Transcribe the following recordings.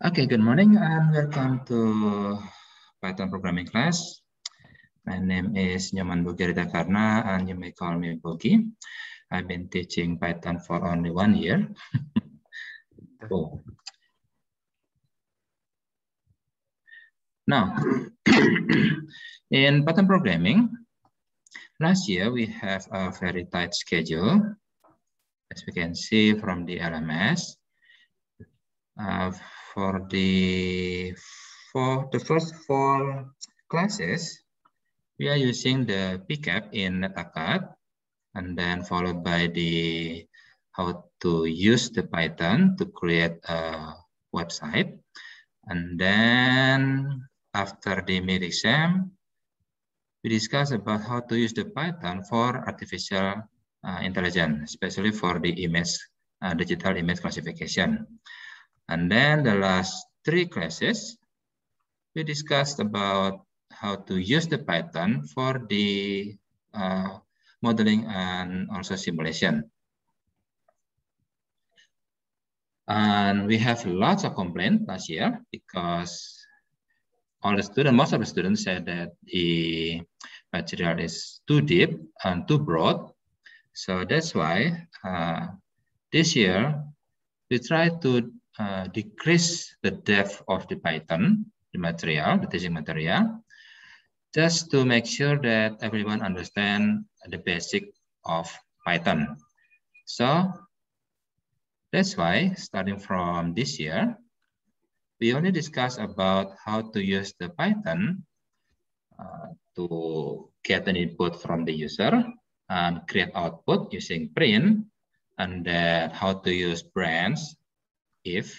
Okay, good morning and welcome to Python programming class. My name is Nyoman Bugirita Karna and you may call me Bogi. I've been teaching Python for only one year. cool. Now, in Python programming, last year we have a very tight schedule. As we can see from the LMS, uh, for the for the first four classes, we are using the pickup in NetAcad, and then followed by the how to use the Python to create a website. And then after the mid-exam, we discuss about how to use the Python for artificial uh, intelligence, especially for the image, uh, digital image classification. And then the last three classes, we discussed about how to use the Python for the uh, modeling and also simulation. And we have lots of complaints last year because all the students, most of the students said that the material is too deep and too broad. So that's why uh, this year we try to uh, decrease the depth of the python, the material, the teaching material, just to make sure that everyone understand the basic of Python. So that's why starting from this year, we only discuss about how to use the Python uh, to get an input from the user and create output using print and then how to use brands if,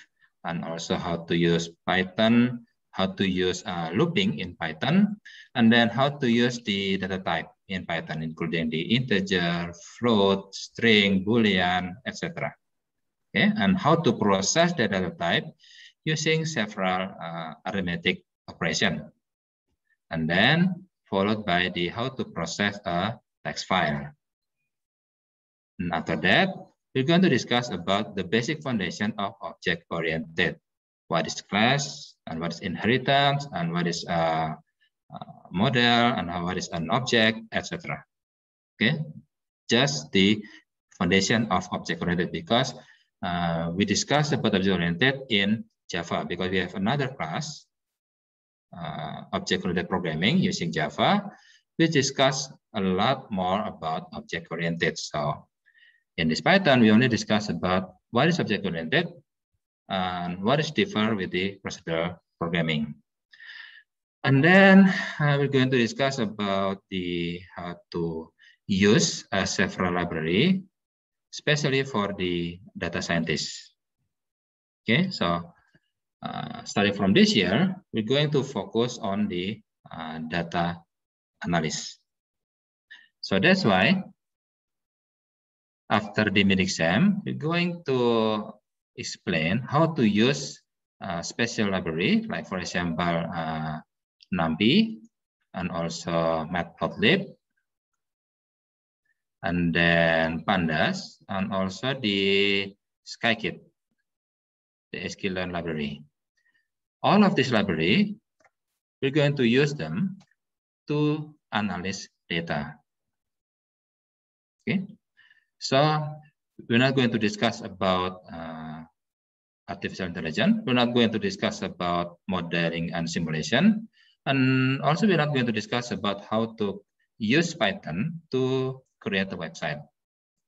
and also how to use Python, how to use uh, looping in Python, and then how to use the data type in Python, including the integer, float, string, boolean, etc. Okay, and how to process the data type using several uh, arithmetic operation. And then followed by the how to process a text file. And after that, we're going to discuss about the basic foundation of object-oriented, what is class, and what is inheritance, and what is a model, and what is an object, etc. Okay, just the foundation of object-oriented because uh, we discussed about object-oriented in Java because we have another class, uh, object-oriented programming using Java, we discuss a lot more about object-oriented. So in this Python, we only discuss about what is object-oriented and what is different with the procedural programming. And then uh, we're going to discuss about the how to use a several library, especially for the data scientists. Okay, so uh, starting from this year, we're going to focus on the uh, data analysis. So that's why after the mid-exam, we're going to explain how to use a uh, special library, like for example, uh, NumPy and also Matplotlib, and then Pandas, and also the Skykit, the sklearn library. All of this library, we're going to use them to analyze data. Okay. So we're not going to discuss about uh, artificial intelligence. We're not going to discuss about modeling and simulation. And also we're not going to discuss about how to use Python to create a website.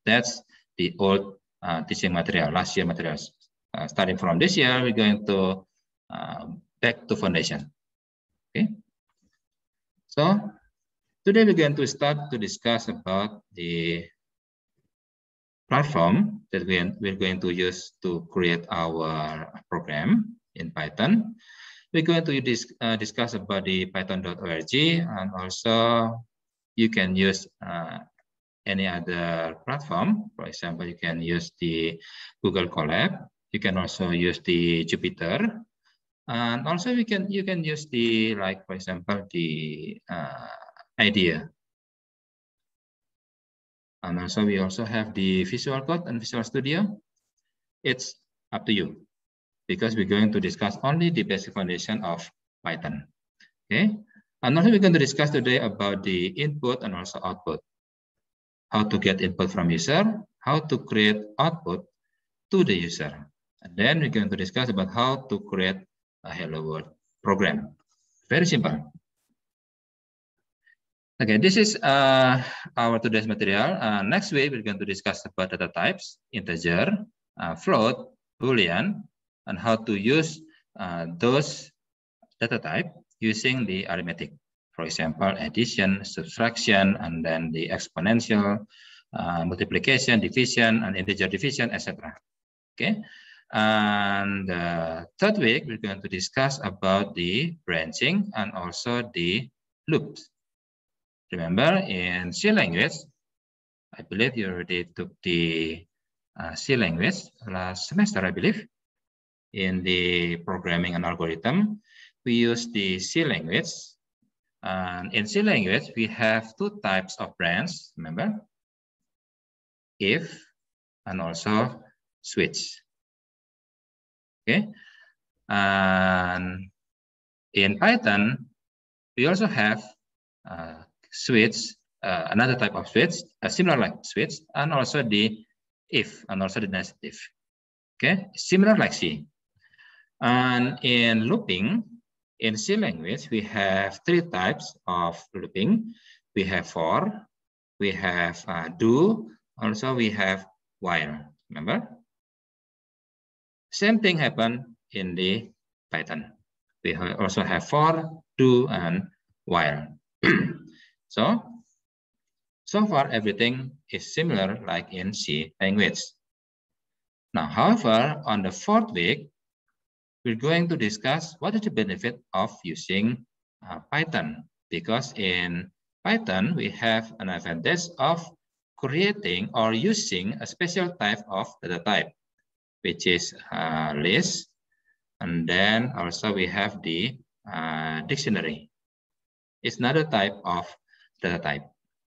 That's the old uh, teaching material, last year materials. Uh, starting from this year, we're going to um, back to foundation. Okay. So today we're going to start to discuss about the platform that we're going to use to create our program in Python. We're going to dis uh, discuss about the python.org and also you can use uh, any other platform. For example, you can use the Google Colab. You can also use the Jupyter. And also you can you can use the like for example the uh, idea uh, and also we also have the Visual Code and Visual Studio. It's up to you because we're going to discuss only the basic foundation of Python. Okay. And also we're going to discuss today about the input and also output. How to get input from user, how to create output to the user. And then we're going to discuss about how to create a hello world program. Very simple. Okay, this is uh, our today's material. Uh, next week, we're going to discuss about data types, integer, uh, float, boolean, and how to use uh, those data type using the arithmetic. For example, addition, subtraction, and then the exponential, uh, multiplication, division, and integer division, etc. Okay, and uh, third week, we're going to discuss about the branching and also the loops. Remember in C language, I believe you already took the uh, C language last semester, I believe. In the programming and algorithm, we use the C language. And in C language, we have two types of brands, remember? If and also switch. Okay. And in Python, we also have uh, Switch uh, another type of switch uh, a similar like switch and also the if, and also the nested if. Okay, similar like C. And in looping, in C language, we have three types of looping. We have for, we have uh, do, also we have while, remember? Same thing happen in the Python. We also have for, do, and while. So, so far everything is similar like in C language. Now, however, on the fourth week, we're going to discuss what is the benefit of using uh, Python because in Python, we have an advantage of creating or using a special type of data type, which is a uh, list. And then also we have the uh, dictionary. It's another type of data type.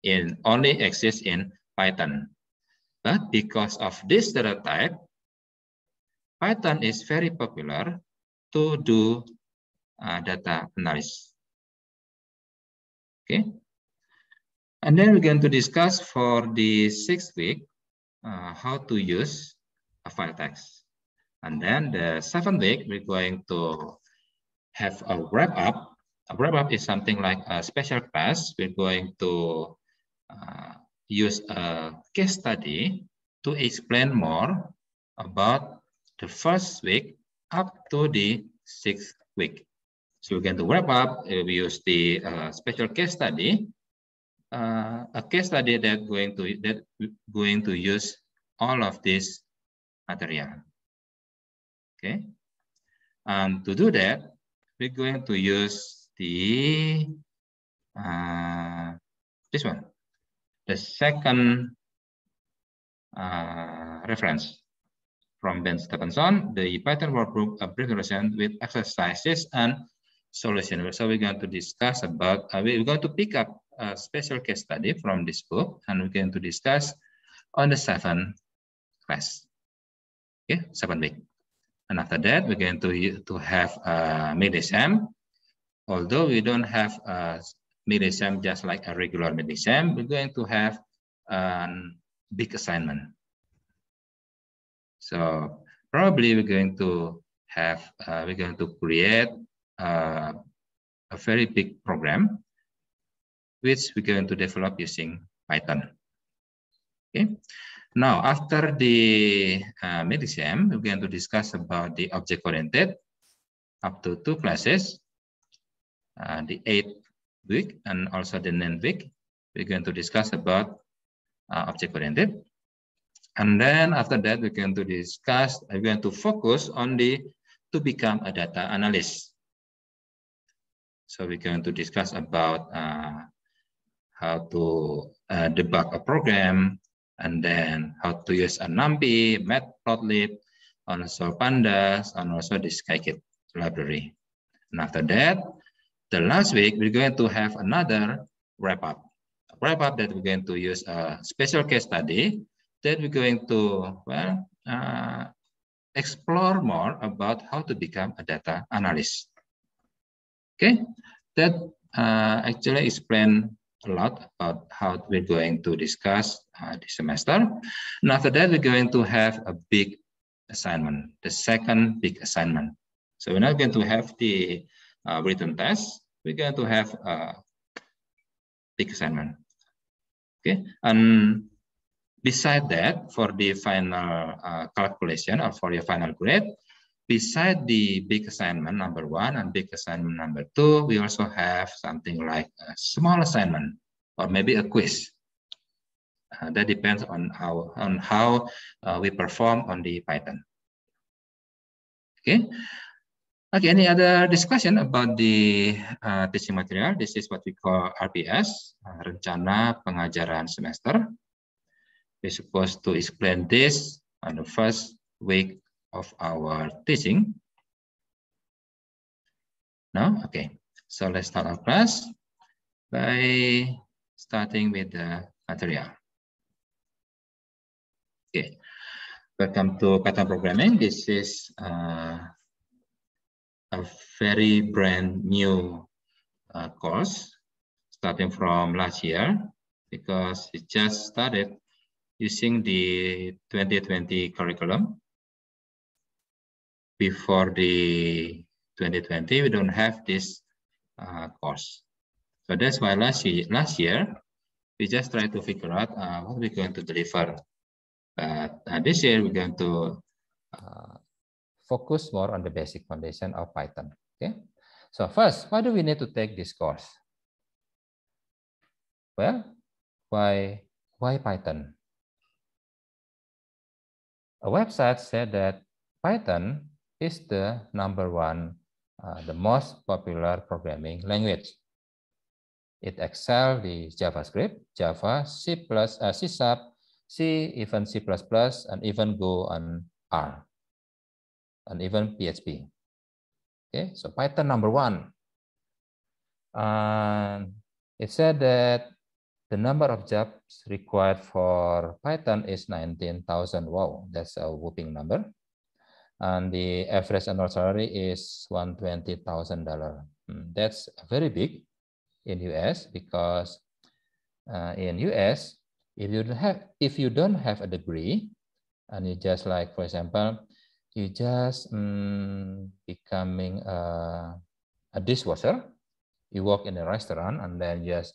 It only exists in Python. But because of this data type, Python is very popular to do uh, data analysis. Okay. And then we're going to discuss for the sixth week uh, how to use a file text. And then the seventh week, we're going to have a wrap up a wrap up is something like a special class. We're going to uh, use a case study to explain more about the first week up to the sixth week. So we're going to wrap up. We use the uh, special case study, uh, a case study that going to that going to use all of this material. Okay, and um, to do that, we're going to use the uh, this one, the second uh, reference from Ben Stephenson, the pattern workbook, a brief Version with exercises and solution. So we're going to discuss about, uh, we're going to pick up a special case study from this book and we're going to discuss on the seventh class, okay, seventh week. And after that, we're going to, to have a uh, mid-exam Although we don't have a mid-exam just like a regular mid-exam, we're going to have a big assignment. So probably we're going to have, uh, we're going to create uh, a very big program, which we're going to develop using Python. Okay. Now, after the uh, mid-exam, we're going to discuss about the object-oriented up to two classes. Uh, the eighth week and also the ninth week. We're going to discuss about uh, object-oriented. And then after that, we're going to discuss, We're going to focus on the to become a data analyst. So we're going to discuss about uh, how to uh, debug a program, and then how to use a NumPy, matplotlib, also pandas, and also the Skykit library. And after that, the last week, we're going to have another wrap-up. Wrap-up that we're going to use a special case study that we're going to, well, uh, explore more about how to become a data analyst. Okay, that uh, actually explain a lot about how we're going to discuss uh, this semester. And after that, we're going to have a big assignment, the second big assignment. So we're not going to have the uh, written test, we're going to have a big assignment. Okay, and beside that, for the final uh, calculation or for your final grade, beside the big assignment number one and big assignment number two, we also have something like a small assignment or maybe a quiz. Uh, that depends on how on how uh, we perform on the Python. Okay, Okay, any other discussion about the uh, teaching material? This is what we call RPS, uh, Rencana Pengajaran Semester. We're supposed to explain this on the first week of our teaching. No? Okay. So let's start our class by starting with the material. Okay. Welcome to Kata Programming. This is uh, a very brand new uh, course starting from last year because it just started using the 2020 curriculum. Before the 2020, we don't have this uh, course. So that's why last year, last year, we just try to figure out uh, what we're going to deliver. But uh, this year, we're going to uh, focus more on the basic foundation of Python. Okay. So first, why do we need to take this course? Well, why, why Python? A website said that Python is the number one, uh, the most popular programming language. It excels the JavaScript, Java, C++, uh, C Sharp, C, even C++, and even Go and R and even PHP. Okay, so Python number one. And it said that the number of jobs required for Python is 19,000. Wow, that's a whooping number. And the average annual salary is $120,000. Hmm, that's very big in US because uh, in US, if you don't have if you don't have a degree, and you just like for example, you just um, becoming a, a, dishwasher. You work in a restaurant and then just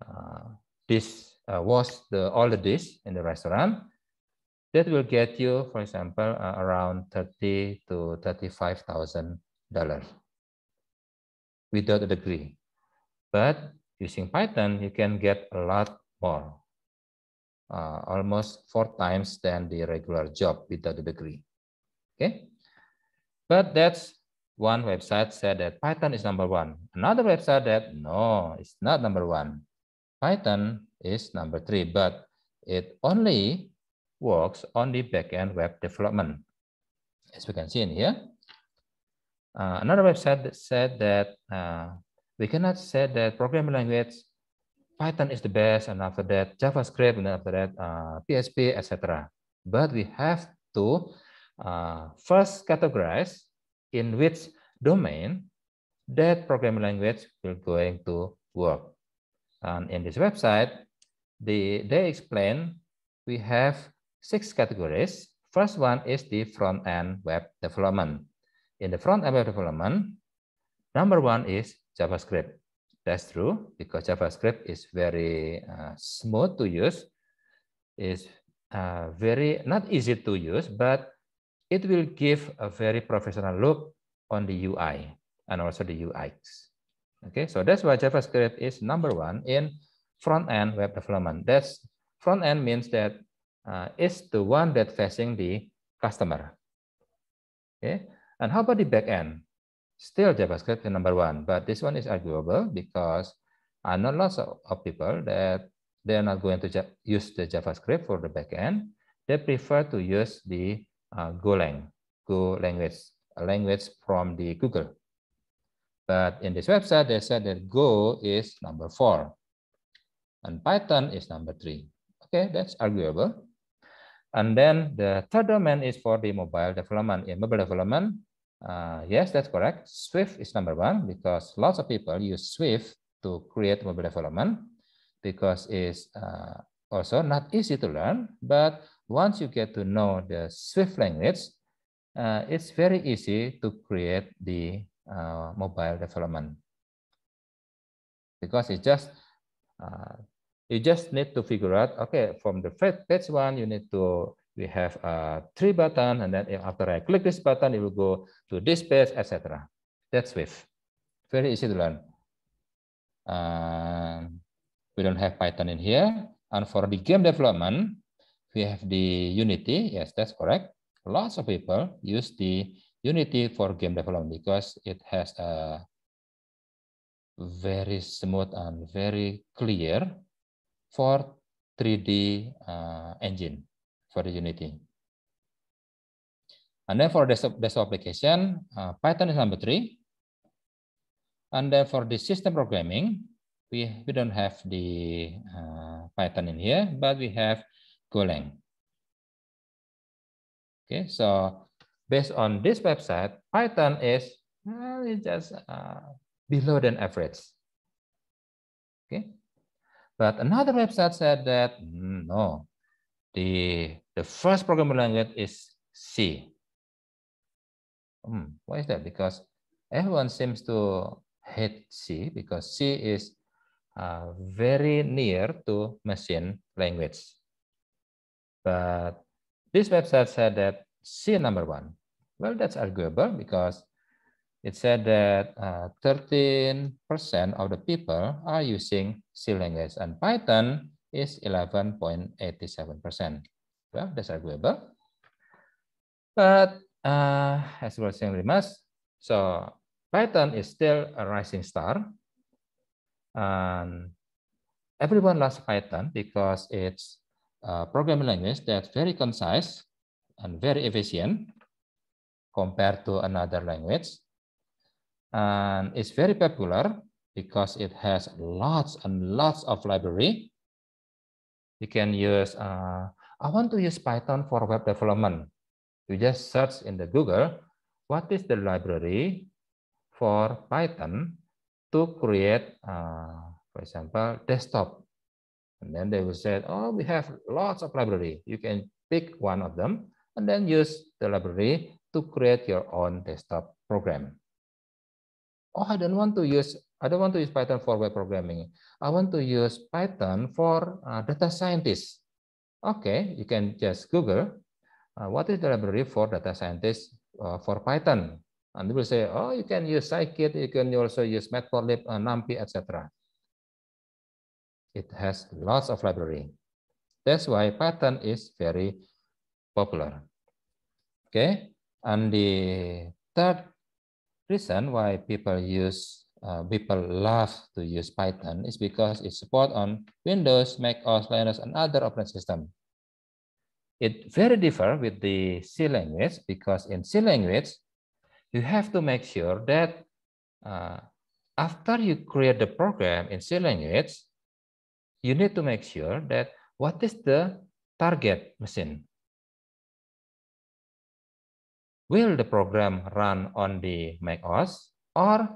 uh, dish uh, wash the all the dish in the restaurant. That will get you, for example, uh, around thirty to thirty-five thousand dollars without a degree. But using Python, you can get a lot more, uh, almost four times than the regular job without a degree. Okay. But that's one website said that Python is number one. Another website that no, it's not number one. Python is number three, but it only works on the backend web development. As we can see in here, uh, another website that said that uh, we cannot say that programming language Python is the best, and after that JavaScript, and after that uh, PHP, etc. But we have to uh, first categorize in which domain that programming language will going to work. And in this website, the, they explain we have six categories. First one is the front-end web development. In the front-end web development, number one is JavaScript. That's true because JavaScript is very uh, smooth to use, is uh, very not easy to use, but it will give a very professional look on the UI and also the UX. Okay, so that's why JavaScript is number one in front-end web development. That's front-end means that uh, it's the one that facing the customer. Okay, and how about the back-end? Still JavaScript is number one, but this one is arguable because I know lots of, people that they're not going to use the JavaScript for the back-end. They prefer to use the uh, Golang, Go language, a language from the Google. But in this website, they said that Go is number four and Python is number three. Okay, that's arguable. And then the third domain is for the mobile development. In mobile development, uh, yes, that's correct. Swift is number one because lots of people use Swift to create mobile development because it's uh, also not easy to learn, but once you get to know the Swift language, uh, it's very easy to create the uh, mobile development because it just uh, you just need to figure out okay from the first page one you need to we have uh, three button and then after I click this button it will go to this page etc. That's Swift. Very easy to learn. Uh, we don't have Python in here. And for the game development, we have the Unity. Yes, that's correct. Lots of people use the Unity for game development because it has a very smooth and very clear for 3D uh, engine for the Unity. And then for desktop, desktop application, uh, Python is number three. And then for the system programming, we, we don't have the uh, Python in here, but we have Golang. Okay, so based on this website, Python is well, it's just uh, below than average. Okay, but another website said that hmm, no, the the first programming language is C. Hmm, why is that? Because everyone seems to hate C because C is uh, very near to machine language. But this website said that C number one. Well, that's arguable because it said that 13% uh, of the people are using C language and Python is 11.87%. Well, that's arguable. But uh, as we were saying, Rimas, so Python is still a rising star. And everyone loves Python because it's Uh, programming language that's very concise and very efficient compared to another language. And it's very popular because it has lots and lots of library. You can use, uh, I want to use Python for web development. You just search in the Google, what is the library for Python to create, uh, for example, desktop And then they will say, oh, we have lots of library. You can pick one of them and then use the library to create your own desktop program. Oh, I don't want to use I don't want to use Python for web programming. I want to use Python for uh, data scientists. Okay, you can just Google uh, what is the library for data scientists uh, for Python, and they will say, oh, you can use Scikit, you can also use Matplotlib, uh, NumPy, etc. It has lots of library. That's why Python is very popular. Okay, and the third reason why people use uh, people love to use Python is because it support on Windows, Mac OS, Linux, and other operating system. It very differ with the C language because in C language, you have to make sure that uh, after you create the program in C language, you need to make sure that what is the target machine. Will the program run on the macOS or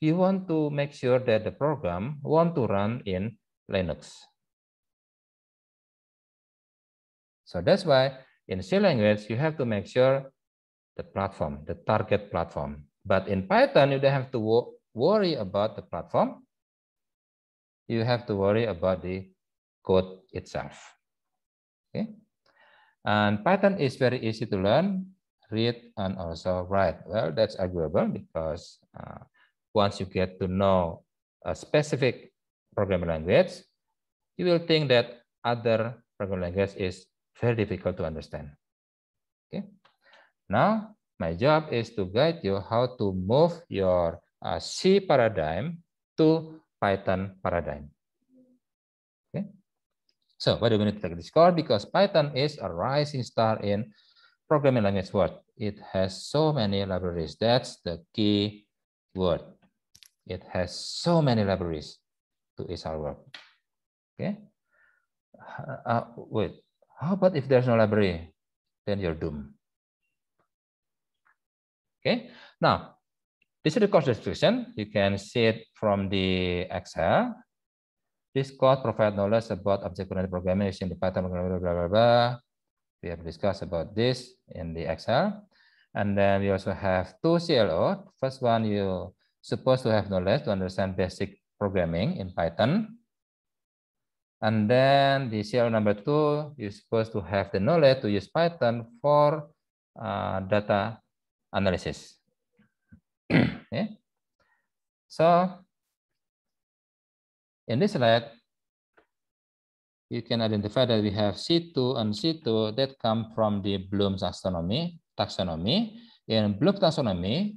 you want to make sure that the program want to run in Linux. So that's why in C language, you have to make sure the platform, the target platform. But in Python, you don't have to worry about the platform you have to worry about the code itself. Okay? And Python is very easy to learn, read, and also write. Well, that's arguable because uh, once you get to know a specific programming language, you will think that other programming language is very difficult to understand. Okay. Now, my job is to guide you how to move your uh, C paradigm to Python paradigm. Okay. So why do we need to take this course? Because Python is a rising star in programming language world. It has so many libraries. That's the key word. It has so many libraries to its work. Okay. Uh, uh, wait, how about if there's no library? Then you're doomed. Okay. Now, This is the course description. You can see it from the Excel. This course provides knowledge about object-oriented programming using the Python programming, blah, blah, blah. We have discussed about this in the Excel. And then we also have two CLO. First one, you supposed to have knowledge to understand basic programming in Python. And then the CLO number two, you're supposed to have the knowledge to use Python for uh, data analysis. okay. So in this slide, you can identify that we have C2 and C2 that come from the Bloom's taxonomy. taxonomy. In Bloom's taxonomy,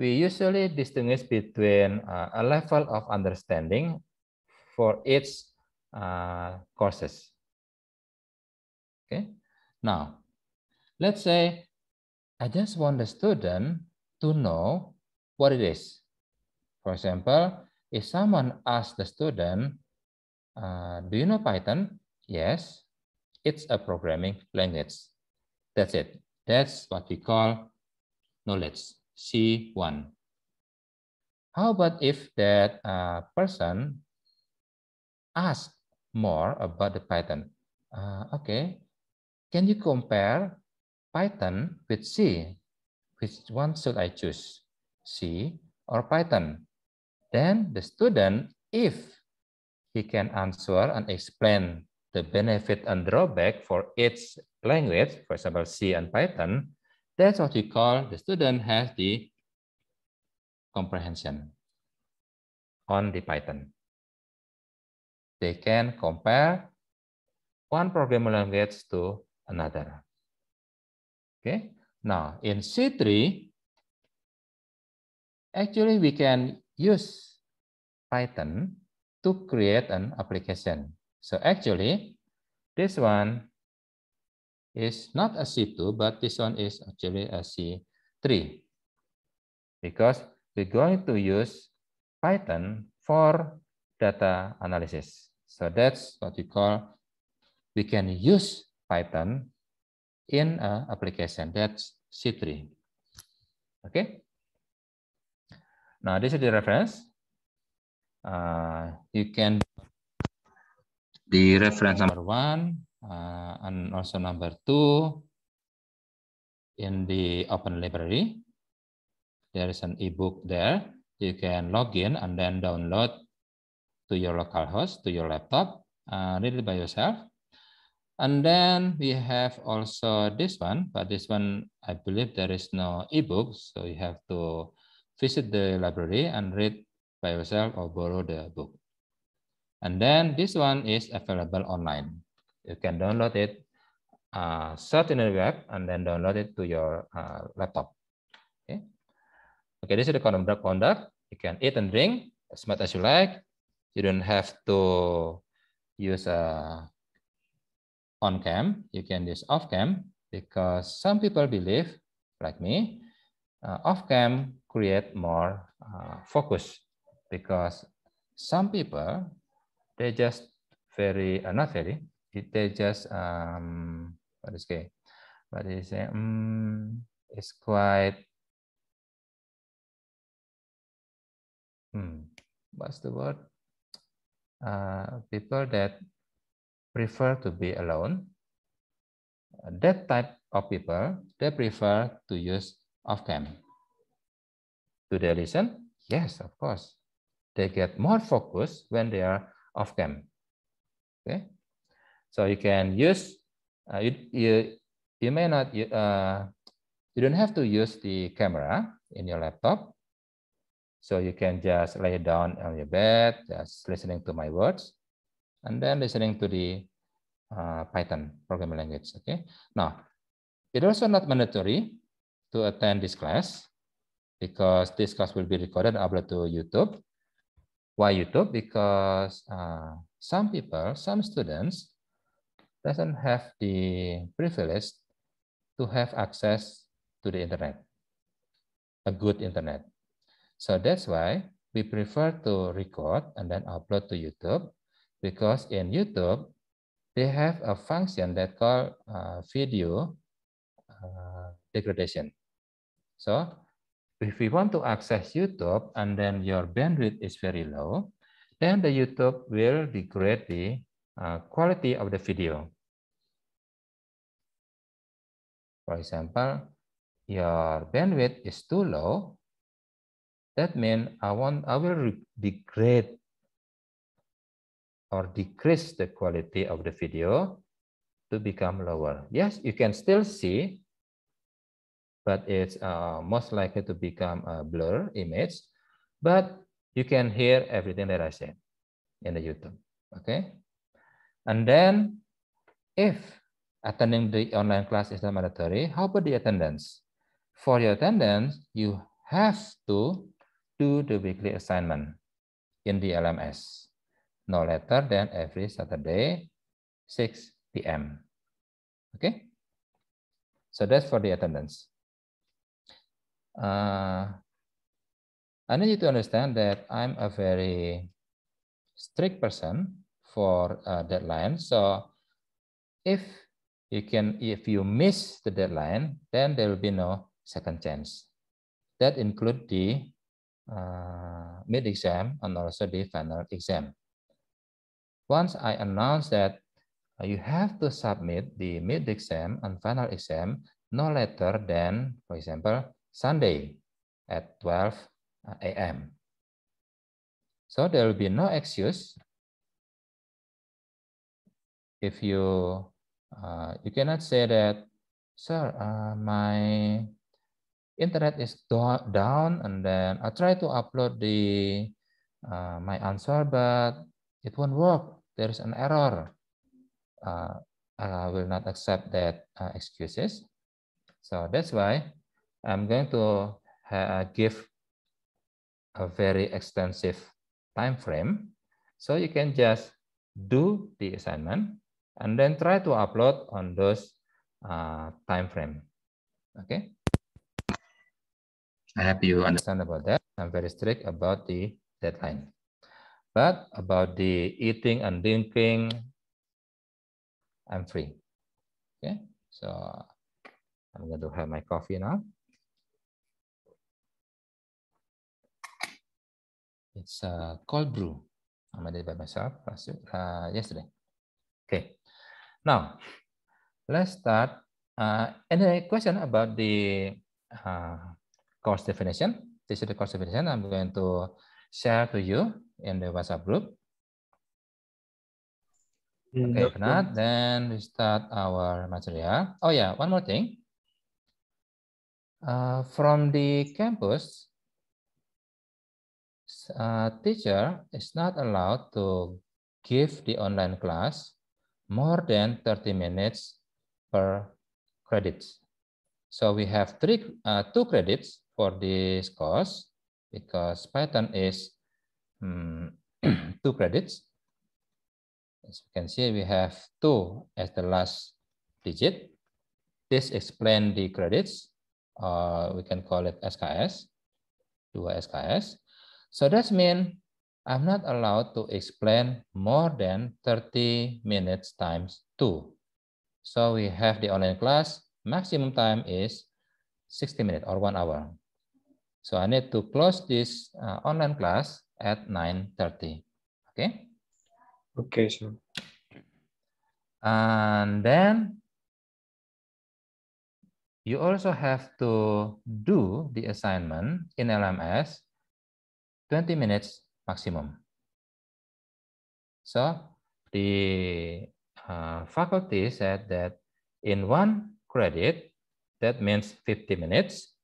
we usually distinguish between uh, a level of understanding for each uh, courses. Okay, now let's say I just want the student to know what it is. For example, if someone asks the student, uh, do you know Python? Yes, it's a programming language. That's it. That's what we call knowledge, C1. How about if that uh, person asks more about the Python? Uh, okay, can you compare Python with C? Which one should I choose? C, or Python. Then the student, if he can answer and explain the benefit and drawback for each language, for example, C and Python, that's what we call the student has the comprehension on the Python. They can compare one programming language to another. Okay. Now in C3, Actually, we can use Python to create an application. So actually, this one is not a C2, but this one is actually a C3 because we're going to use Python for data analysis. So that's what we call, we can use Python in an application. That's C3. Okay. Now this is the reference. Uh, you can the reference number one uh, and also number two in the open library. There is an ebook there. You can log in and then download to your local host, to your laptop, uh, read it by yourself. And then we have also this one, but this one, I believe there is no ebook, so you have to visit the library and read by yourself or borrow the book. And then this one is available online. You can download it, uh, search in the web, and then download it to your uh, laptop. Okay. Okay, this is the kind of conduct. You can eat and drink as much as you like. You don't have to use uh, on cam. You can use off cam because some people believe, like me, uh, off cam create more uh, focus because some people they just very uh, not very they just um what is it but they say um, mm, it's quite hmm, what's the word uh, people that prefer to be alone that type of people they prefer to use off cam do they listen? Yes, of course. They get more focus when they are off cam. Okay, so you can use uh, you, you you may not uh, you don't have to use the camera in your laptop. So you can just lay down on your bed, just listening to my words, and then listening to the uh, Python programming language. Okay. Now, it also not mandatory to attend this class because this class will be recorded upload uploaded to YouTube. Why YouTube? Because uh, some people, some students doesn't have the privilege to have access to the internet, a good internet. So that's why we prefer to record and then upload to YouTube because in YouTube, they have a function that called uh, video uh, degradation. So if we want to access YouTube and then your bandwidth is very low, then the YouTube will degrade the uh, quality of the video. For example, your bandwidth is too low. That means I want I will degrade or decrease the quality of the video to become lower. Yes, you can still see but it's uh, most likely to become a blur image. But you can hear everything that I said in the YouTube, okay? And then if attending the online class is not mandatory, how about the attendance? For your attendance, you have to do the weekly assignment in the LMS, no later than every Saturday, 6 p.m. Okay? So that's for the attendance. uh, I need you to understand that I'm a very strict person for uh, deadline. So if you can, if you miss the deadline, then there will be no second chance. That include the uh, mid exam and also the final exam. Once I announce that uh, you have to submit the mid exam and final exam no later than, for example, Sunday at 12 uh, a.m. So there will be no excuse if you uh, you cannot say that, sir, uh, my internet is down and then I try to upload the uh, my answer, but it won't work. There is an error. Uh, I will not accept that uh, excuses. So that's why I'm going to uh, give a very extensive time frame. So you can just do the assignment and then try to upload on those uh, time frame. Okay. I hope you understand about that. I'm very strict about the deadline. But about the eating and drinking, I'm free. Okay, so I'm going to have my coffee now. It's a cold brew. I made it by myself last uh, yesterday. Okay. Now, let's start. Uh, any question about the uh, course definition? This is the course definition I'm going to share to you in the WhatsApp group. Mm, okay, if not, then we start our material. Oh yeah, one more thing. Uh, from the campus, uh, teacher is not allowed to give the online class more than 30 minutes per credit. So we have three, uh, two credits for this course because Python is um, two credits. As you can see, we have two as the last digit. This explains the credits, uh, we can call it SKS, two SKS. So that means I'm not allowed to explain more than 30 minutes times 2. So we have the online class. Maximum time is 60 minutes or 1 hour. So I need to close this uh, online class at 9.30. Okay? Okay, sir. And then you also have to do the assignment in LMS 20 minutes maximum. So the uh, faculty said that in one credit, that means 50 minutes,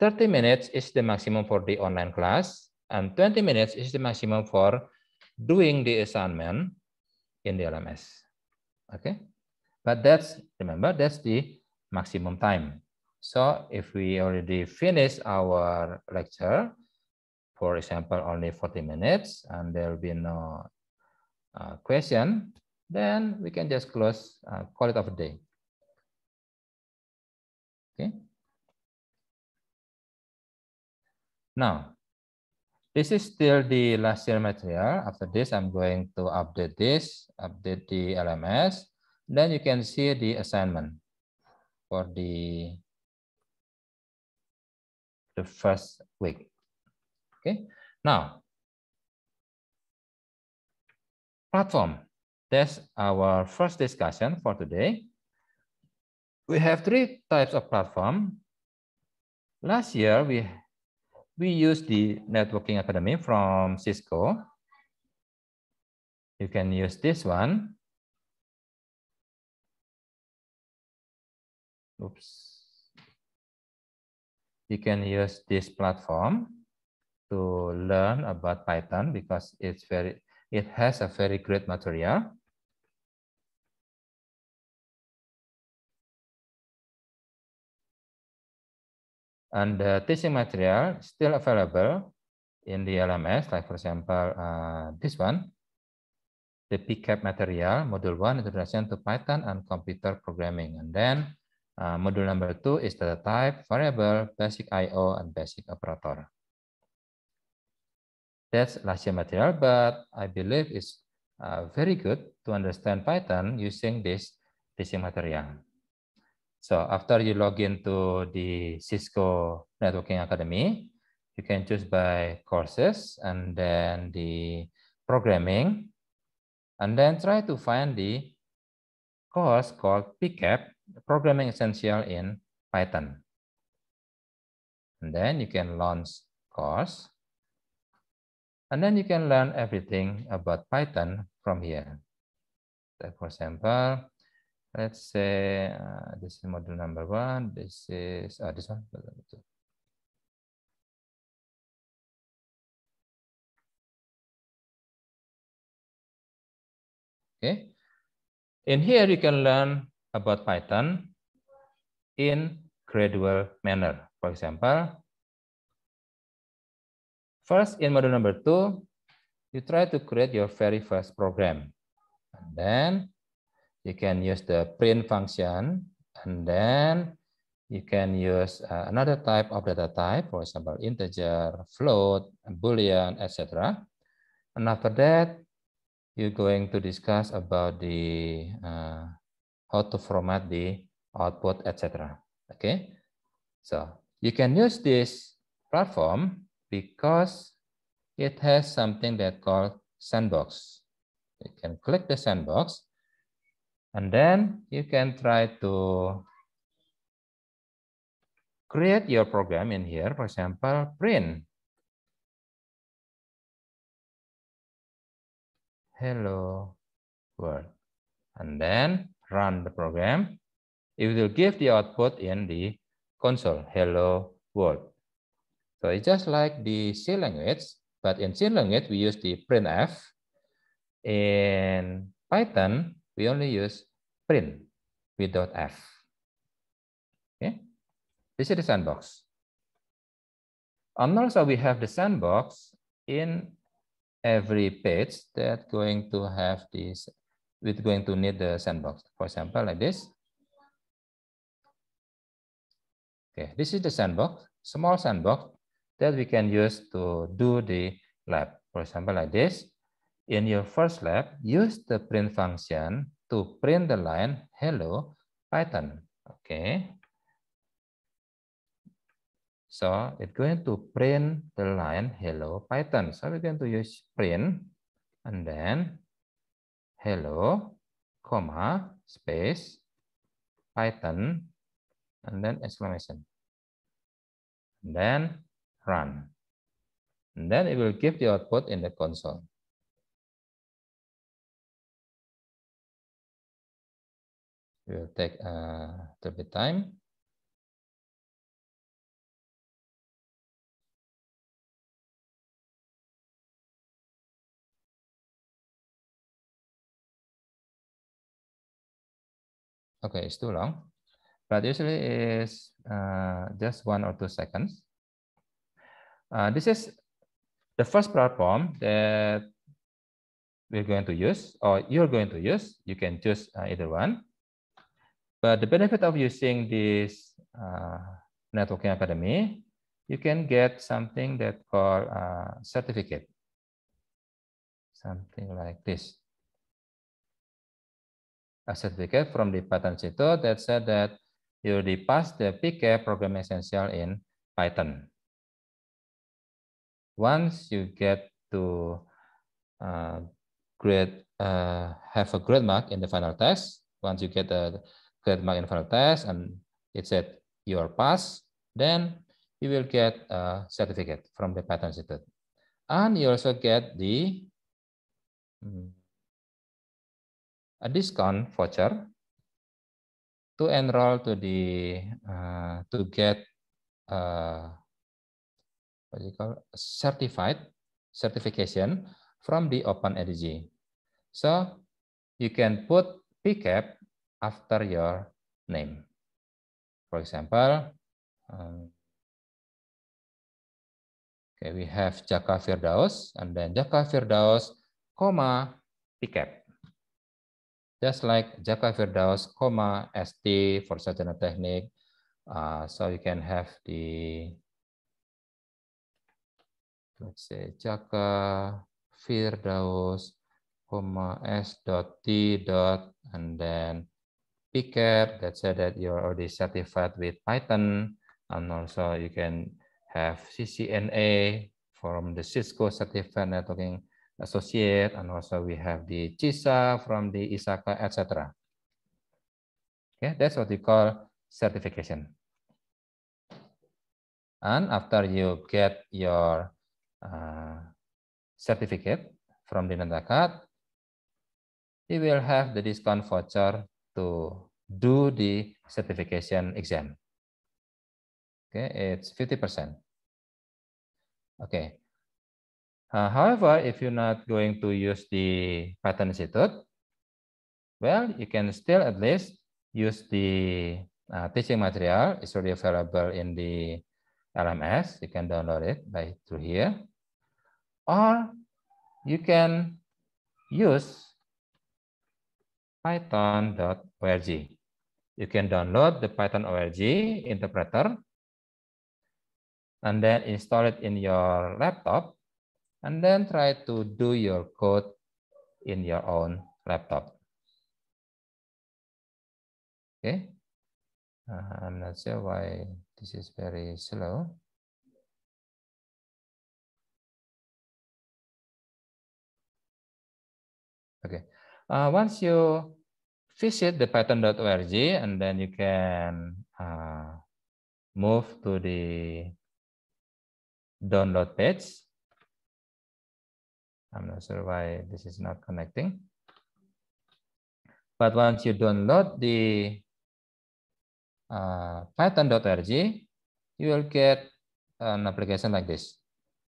30 minutes is the maximum for the online class, and 20 minutes is the maximum for doing the assignment in the LMS. Okay, but that's, remember, that's the maximum time. So if we already finish our lecture, for example, only 40 minutes and there will be no uh, question, then we can just close, uh, call it of a day. Okay. Now, this is still the last year material. After this, I'm going to update this, update the LMS. Then you can see the assignment for the, the first week. Okay. Now, platform. That's our first discussion for today. We have three types of platform. Last year, we, we used the Networking Academy from Cisco. You can use this one. Oops. You can use this platform. to learn about Python because it's very it has a very great material. And the teaching material still available in the LMS, like for example, uh, this one, the PCAP material, module one, introduction to Python and computer programming. And then uh, module number two is data type, variable, basic IO, and basic operator. that's year material, but I believe it's uh, very good to understand Python using this teaching material. So after you log into the Cisco Networking Academy, you can choose by courses and then the programming, and then try to find the course called PCAP, Programming Essential in Python. And then you can launch course. And then you can learn everything about Python from here. So for example, let's say uh, this is module number one. This is oh, this one. Okay. In here, you can learn about Python in gradual manner. For example, First, in module number two, you try to create your very first program. And then you can use the print function, and then you can use uh, another type of data type, for example, integer, float, boolean, etc. And after that, you're going to discuss about the uh, how to format the output, etc. Okay, so you can use this platform because it has something that called sandbox. You can click the sandbox and then you can try to create your program in here, for example, print. Hello world. And then run the program. It will give the output in the console, hello world. So it's just like the C language, but in C language, we use the printf. In Python, we only use print without f. Okay, this is the sandbox. And also we have the sandbox in every page that going to have this, We're going to need the sandbox. For example, like this. Okay, this is the sandbox, small sandbox that we can use to do the lab. For example, like this. In your first lab, use the print function to print the line hello Python. Okay. So it's going to print the line hello Python. So we're going to use print and then hello, comma, space, Python, and then exclamation. And then run. And then it will give the output in the console. It will take a little bit time. Okay, it's too long, but usually it's uh, just one or two seconds. Uh, this is the first platform that we're going to use or you're going to use. You can choose uh, either one. But the benefit of using this uh, Networking Academy, you can get something that called a uh, certificate. Something like this. A certificate from the Python Center that said that you already passed the PK Program Essential in Python. once you get to uh, grade, uh, have a grade mark in the final test, once you get a grade mark in the final test and it said you are passed, then you will get a certificate from the Patent Institute. And you also get the hmm, a discount voucher to enroll to the uh, to get uh, what you call certified certification from the Open Energy, So you can put PCAP after your name. For example, um, okay, we have Jaka Firdaus and then Jaka Firdaus, comma, PCAP. Just like Jaka Firdaus, comma, ST for certain technique Uh, so you can have the let's say Jaka Firdaus, comma s dot t dot and then picker that said that you are already certified with Python and also you can have CCNA from the Cisco Certified Networking Associate and also we have the CISA from the ISACA, etc. Okay, that's what we call certification. And after you get your Ah, certificate from dinantakat, he will have the discount voucher to do the certification exam. Okay, it's 50%. Okay. Uh, however, if you're not going to use the Patent Institute, well, you can still at least use the uh, teaching material. It's already available in the LMS. You can download it by through here. or you can use python.org. You can download the Python org interpreter and then install it in your laptop and then try to do your code in your own laptop. Okay, uh, I'm not sure why this is very slow. uh, once you visit the python.org and then you can uh, move to the download page. I'm not sure why this is not connecting. But once you download the uh, python.org, you will get an application like this.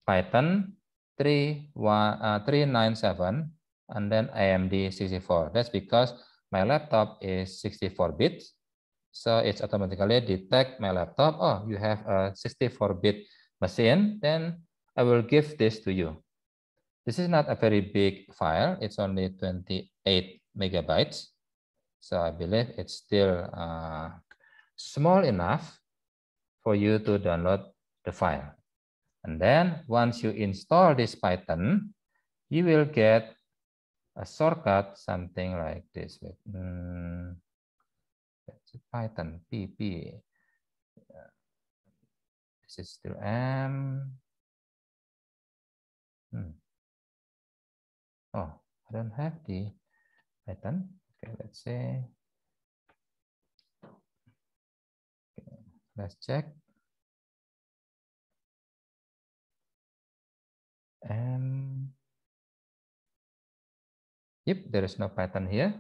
Python 3, one, uh, 397 and then AMD 64. That's because my laptop is 64 bits. So it's automatically detect my laptop. Oh, you have a 64 bit machine. Then I will give this to you. This is not a very big file. It's only 28 megabytes. So I believe it's still uh, small enough for you to download the file. And then once you install this Python, you will get a shortcut something like this with mm, Python PP. This is still M. Hmm. Oh, I don't have the Python. Okay, let's say. let's check. M. Yep, there is no pattern here.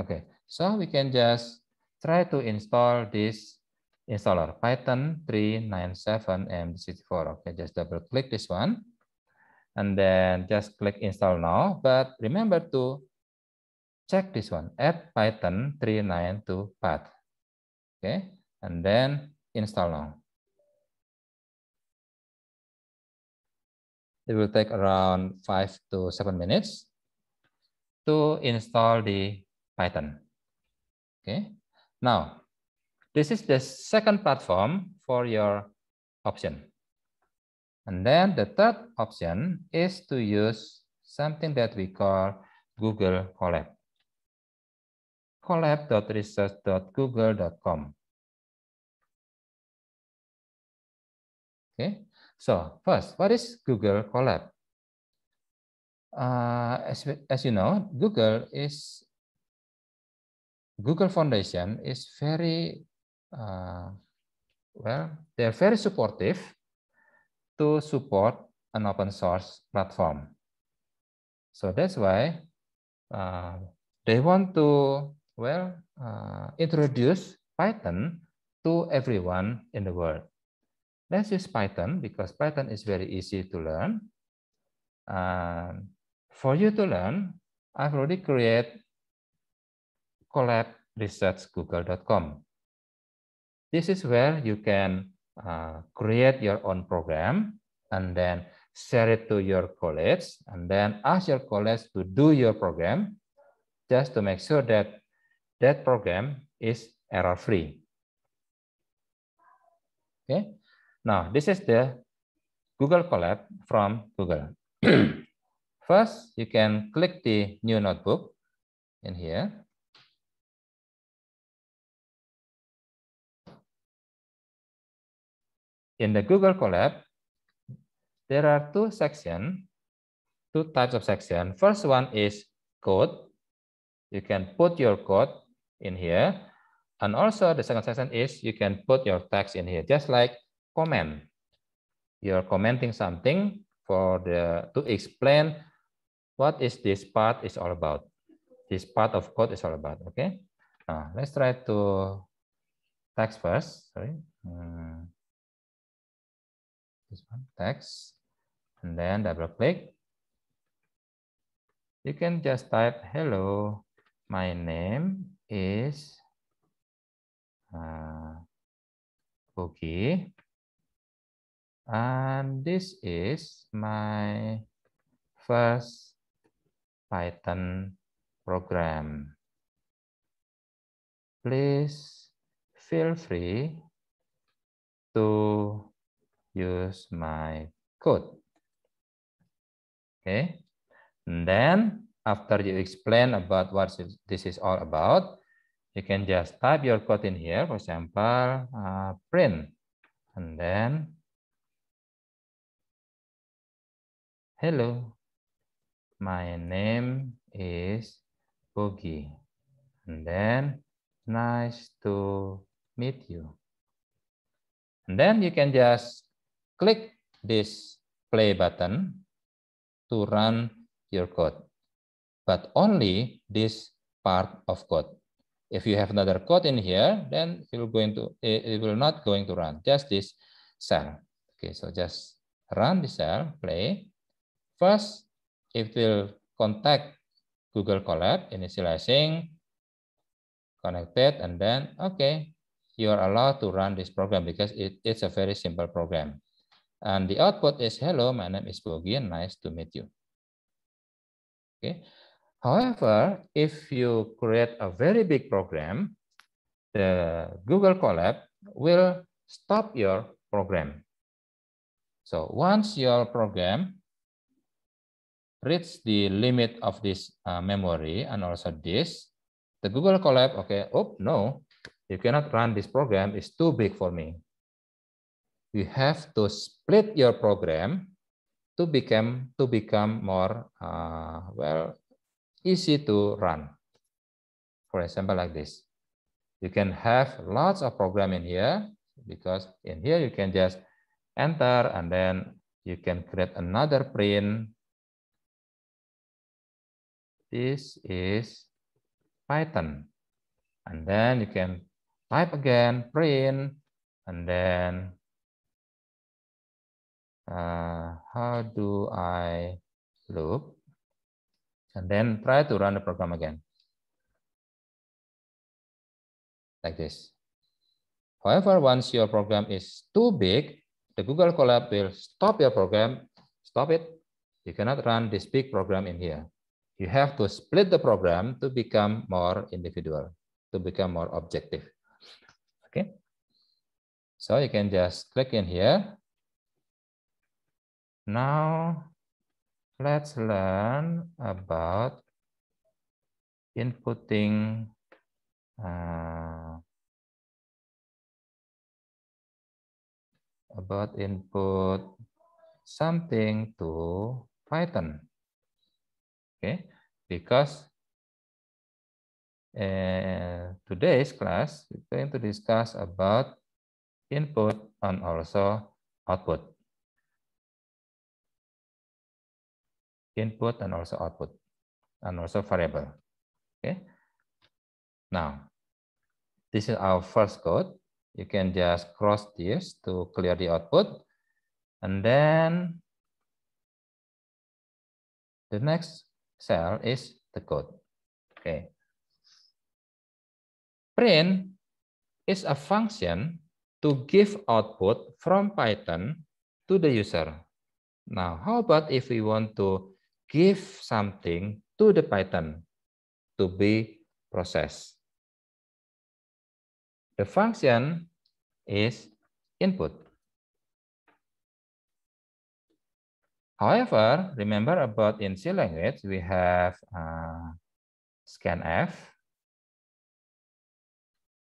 Okay, so we can just try to install this installer, Python 397 MD64. Okay, just double click this one. And then just click install now. But remember to check this one, add Python 392 path. Okay, and then install now. It will take around five to seven minutes to install the Python. Okay. Now, this is the second platform for your option. And then the third option is to use something that we call Google Colab. Com. Okay. So first, what is Google Colab? Uh, as, as you know, Google is Google Foundation is very uh, well. They're very supportive to support an open source platform. So that's why uh, they want to well uh, introduce Python to everyone in the world. Let's use Python because Python is very easy to learn. Um, for you to learn, I've already created collab This is where you can uh, create your own program and then share it to your colleagues and then ask your colleagues to do your program just to make sure that that program is error free. Okay, now, this is the Google Collab from Google. First, you can click the new notebook in here. In the Google Collab, there are two sections, two types of section. First one is code. You can put your code in here. And also the second section is you can put your text in here, just like comment. You're commenting something for the to explain what is this part is all about. This part of code is all about. Okay. Now let's try to text first. Sorry. Hmm. This one text, and then double click. You can just type hello. My name is uh, Boogie. And this is my first Python program. Please feel free to use my code. Okay. And then after you explain about what this is all about, you can just type your code in here, for example, uh, print, and then Hello, my name is Bogi. And then, nice to meet you. And then you can just click this play button to run your code, but only this part of code. If you have another code in here, then it will, going to, it will not going to run, just this cell. Okay, so just run the cell, play, First, it will contact Google Colab, initializing, connected, and then, okay, you are allowed to run this program because it, it's a very simple program. And the output is, hello, my name is Bogi, and nice to meet you. Okay. However, if you create a very big program, the Google Colab will stop your program. So once your program reach the limit of this uh, memory and also this, the Google Collab. okay, oh, no, you cannot run this program. It's too big for me. You have to split your program to become, to become more, uh, well, easy to run. For example, like this. You can have lots of program in here because in here you can just enter and then you can create another print This is Python. And then you can type again, print, and then uh, how do I loop? And then try to run the program again. Like this. However, once your program is too big, the Google Colab will stop your program, stop it. You cannot run this big program in here you have to split the program to become more individual, to become more objective. Okay. So you can just click in here. Now let's learn about inputting uh, about input something to Python. Okay, because uh, today's class we're going to discuss about input and also output. Input and also output, and also variable. Okay. Now, this is our first code. You can just cross this to clear the output. And then the next cell is the code. Okay. Print is a function to give output from Python to the user. Now, how about if we want to give something to the Python to be processed? The function is input. However, remember about in C language, we have uh, scanf.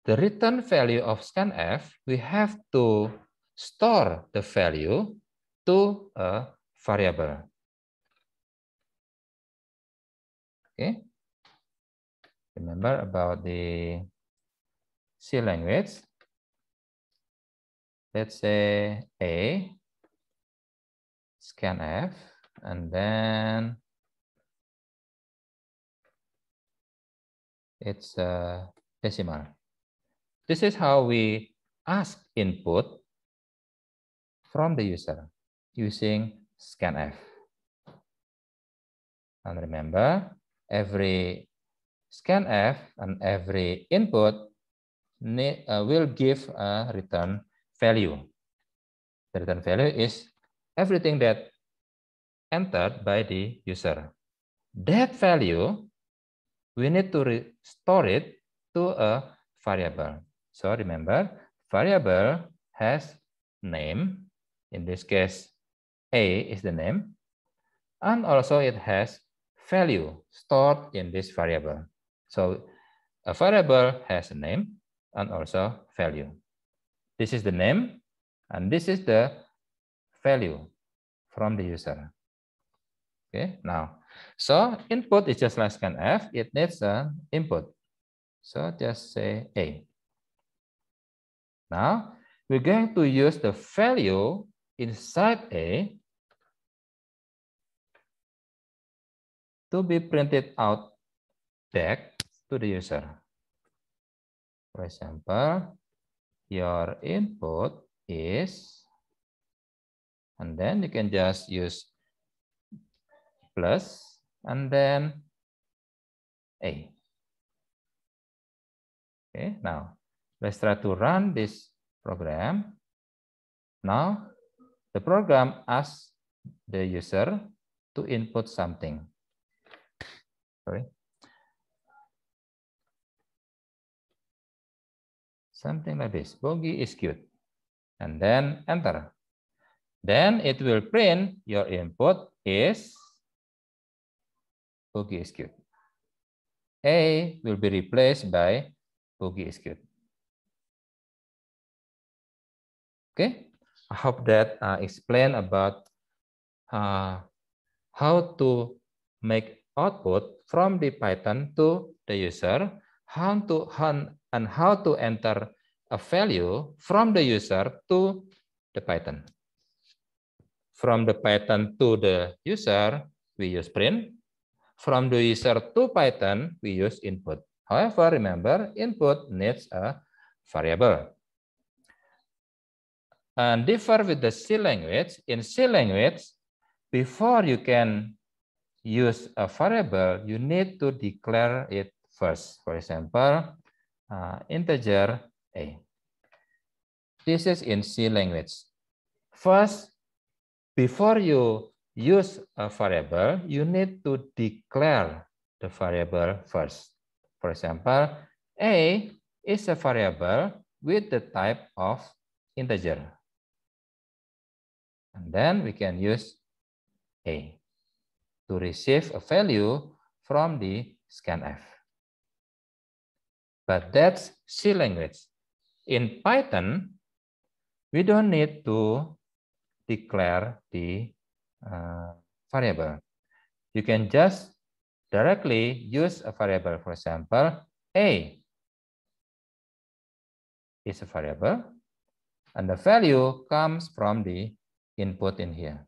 The return value of scanf, we have to store the value to a variable. Okay. Remember about the C language. Let's say A scanf and then it's a decimal. This is how we ask input from the user using scanf. And remember, every scanf and every input uh, will give a return value. The return value is everything that entered by the user. That value, we need to restore it to a variable. So remember, variable has name. In this case, A is the name. And also it has value stored in this variable. So a variable has a name and also value. This is the name, and this is the value from the user. Okay, now, so input is just like than F. It needs an input. So just say A. Now, we're going to use the value inside A to be printed out back to the user. For example, your input is And then you can just use plus and then A. Okay, now let's try to run this program. Now the program asks the user to input something. Sorry. Something like this. Bogi is cute. And then enter. Then it will print your input is boogie is good. A will be replaced by boogie is Okay, I hope that I uh, explain about uh, how to make output from the Python to the user, how to and how to enter a value from the user to the Python. From the Python to the user, we use print. From the user to Python, we use input. However, remember, input needs a variable. And differ with the C language, in C language, before you can use a variable, you need to declare it first. For example, uh, integer a. This is in C language. First, Before you use a variable, you need to declare the variable first. For example, a is a variable with the type of integer. And then we can use a to receive a value from the scanf. But that's C language. In Python, we don't need to declare the uh, variable. You can just directly use a variable. For example, a is a variable, and the value comes from the input in here.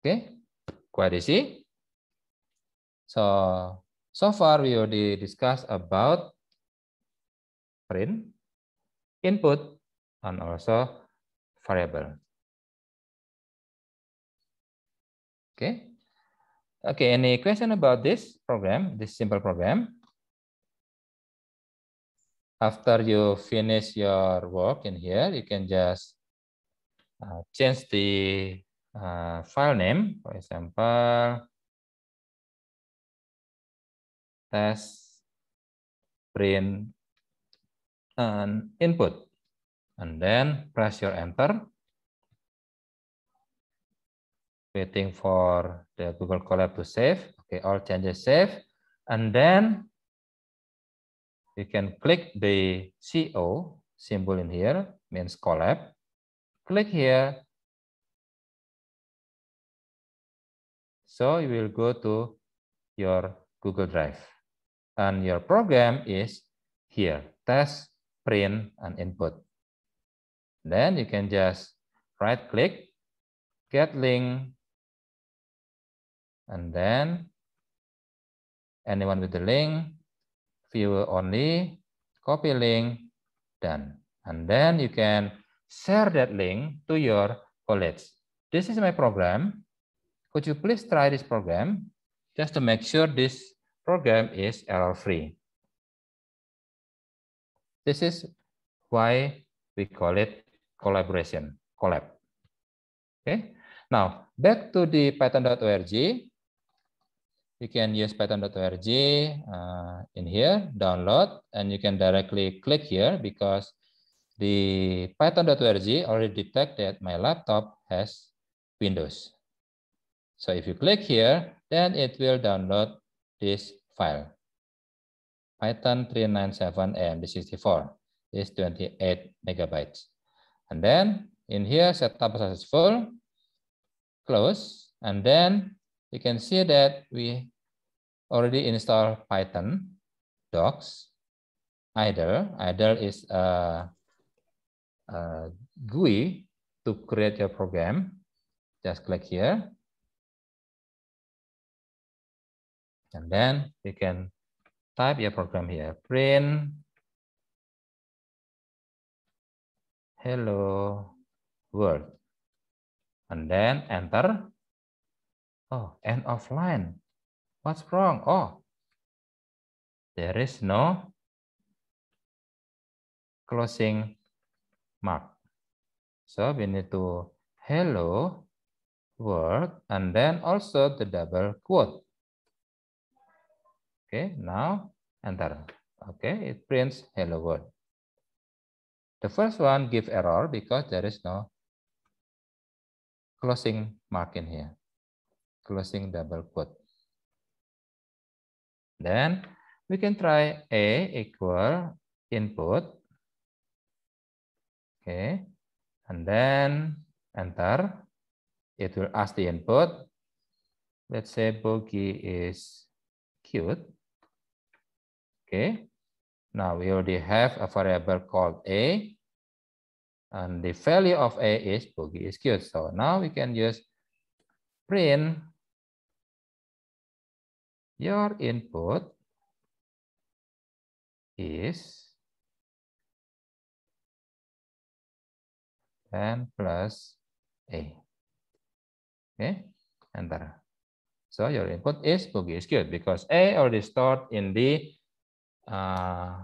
Okay, quite easy. So, so far we already discussed about print, input, and also variable. Okay. Okay, any question about this program, this simple program? After you finish your work in here, you can just uh, change the uh, file name, for example, test print and input. and then press your enter. Waiting for the Google Collab to save. Okay, all changes save. And then you can click the CO symbol in here, means Collab. Click here. So you will go to your Google Drive. And your program is here, test, print, and input. Then you can just right click, get link, and then anyone with the link, viewer only, copy link, done. And then you can share that link to your colleagues. This is my program. Could you please try this program just to make sure this program is error-free. This is why we call it collaboration, collab. Okay. Now, back to the python.org. You can use python.org uh, in here, download, and you can directly click here because the python.org already detect that my laptop has Windows. So if you click here, then it will download this file. Python 397 the 64 is 28 megabytes. And then in here, setup successful, close. And then you can see that we already install Python docs. Idle, idle is a, uh, a uh, GUI to create your program. Just click here. And then you can type your program here, print hello world. And then enter. Oh, end of line. What's wrong? Oh, there is no closing mark. So we need to hello world and then also the double quote. Okay, now enter. Okay, it prints hello world. The first one give error because there is no closing mark in here. Closing double quote. Then we can try A equal input. Okay. And then enter. It will ask the input. Let's say Bogi is cute. Okay. Now we already have a variable called A. and the value of A is boogie is good. So now we can just print your input is 10 plus A. Okay, enter. So your input is boogie is good because A already stored in the uh,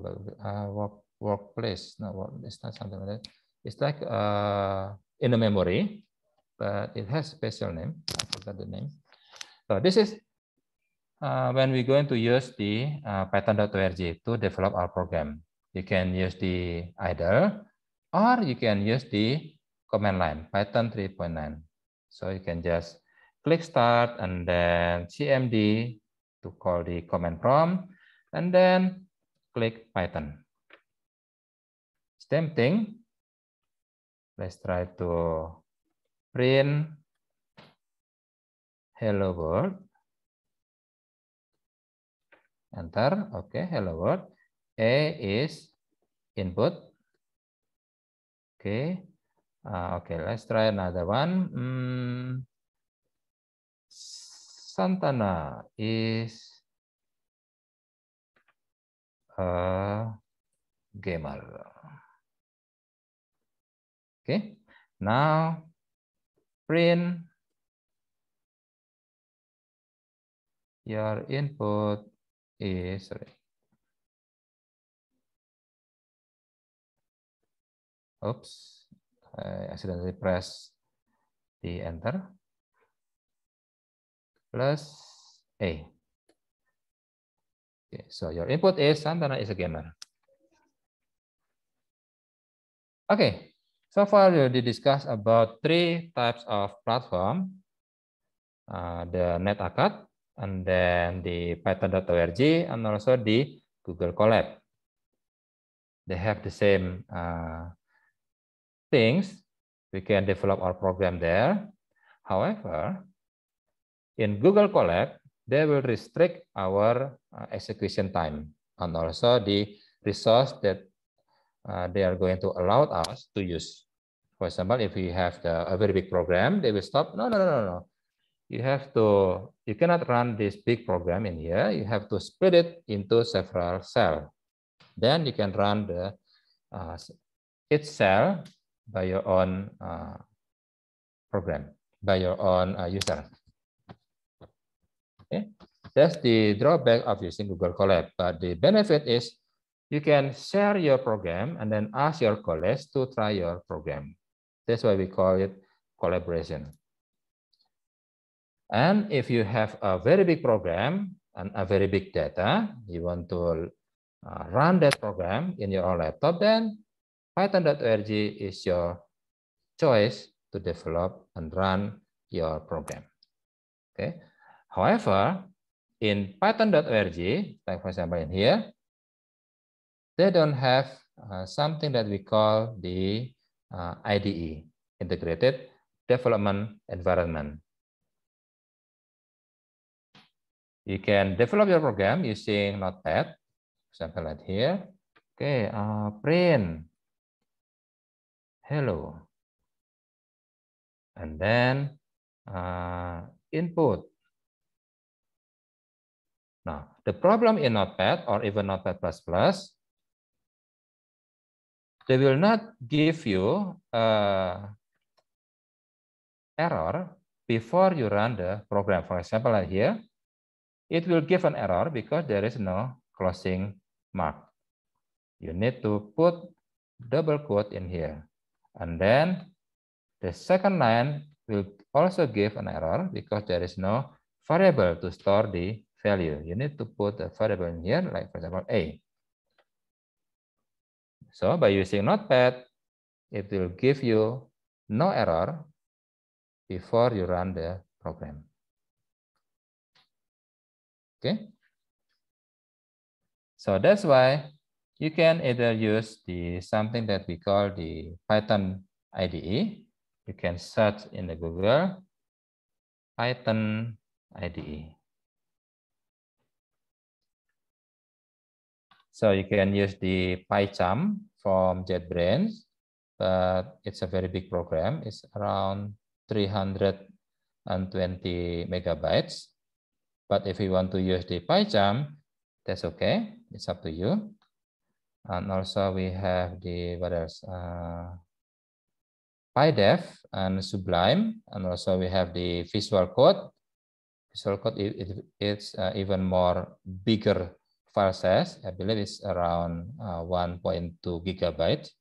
uh, workplace. No, work, it's not something like that. It's like uh, in a memory, but it has special name. I forgot the name. So this is uh, when we're going to use the uh, python.org to develop our program. You can use the either, or you can use the command line, Python 3.9. So you can just click start and then cmd to call the command prompt, and then click Python. Same thing. Let's try to print hello world. Enter. Okay, hello world. A is input. Okay. Uh, okay, let's try another one. Mm. Santana is a gamer. Okay, now print your input is sorry. Oops, I eh, accidentally press the enter plus A. Okay, so your input is Santana is a gamer. Okay, So far, we already discussed about three types of platform, uh, the NetAcad, and then the python.org, and also the Google Colab. They have the same uh, things. We can develop our program there. However, in Google Colab, they will restrict our uh, execution time and also the resource that uh, they are going to allow us to use. For example, if you have the, a very big program, they will stop. No, no, no, no, no. You have to, you cannot run this big program in here. You have to split it into several cells. Then you can run the uh, each cell by your own uh, program, by your own uh, user. Okay. That's the drawback of using Google Colab. But the benefit is you can share your program and then ask your colleagues to try your program. That's why we call it collaboration. And if you have a very big program and a very big data, you want to uh, run that program in your own laptop, then python.org is your choice to develop and run your program. Okay. However, in python.org, like for example in here, they don't have uh, something that we call the uh, IDE, Integrated Development Environment. You can develop your program using Notepad, example right here. Okay, uh, print, hello. And then uh, input. Now, the problem in Notepad or even Notepad++ they will not give you uh, error before you run the program. For example, like here, it will give an error because there is no closing mark. You need to put double quote in here. And then the second line will also give an error because there is no variable to store the value. You need to put a variable in here, like for example, A. So by using notepad, it will give you no error before you run the program. Okay. So that's why you can either use the something that we call the Python IDE. You can search in the Google Python IDE. So you can use the PyCharm from JetBrains, but it's a very big program. It's around 320 megabytes. But if you want to use the PyCharm, that's okay. It's up to you. And also we have the, what else? Uh, PyDev and Sublime. And also we have the Visual Code. Visual Code, it, it, it's uh, even more bigger file size, I believe is around uh, 1.2 gigabytes.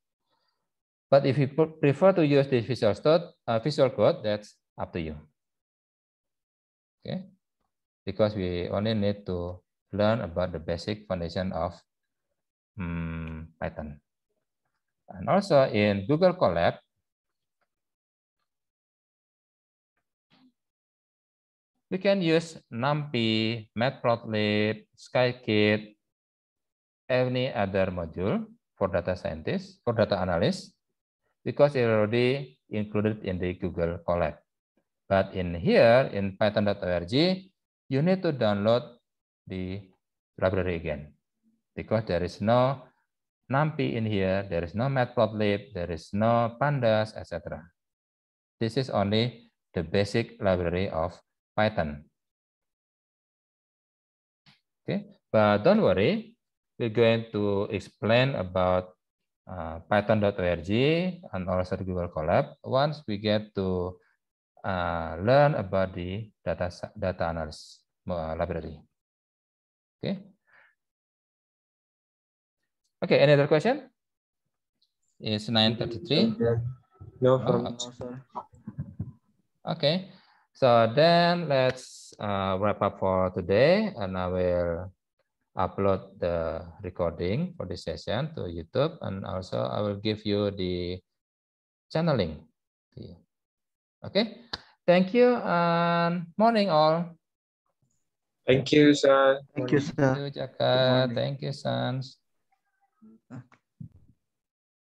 But if you prefer to use the visual, code, uh, visual code, that's up to you. Okay, because we only need to learn about the basic foundation of um, Python. And also in Google Colab, we can use NumPy, Matplotlib, Skykit, any other module for data scientists, for data analysis, because it already included in the Google Colab. But in here, in python.org, you need to download the library again, because there is no NumPy in here, there is no Matplotlib, there is no pandas, etc. This is only the basic library of Python. Okay, but don't worry, we're going to explain about uh, python.org and also the Google Colab once we get to uh, learn about the data data analysis uh, library. Okay. Okay, any other question? It's 9.33. No, oh, no, sir. Okay. So then let's uh, wrap up for today and I will upload the recording for this session to YouTube and also I will give you the channeling. to you. Okay, thank you and morning all. Thank you, sir. Thank you, sir. Thank you, Jaka. Thank you, Sans.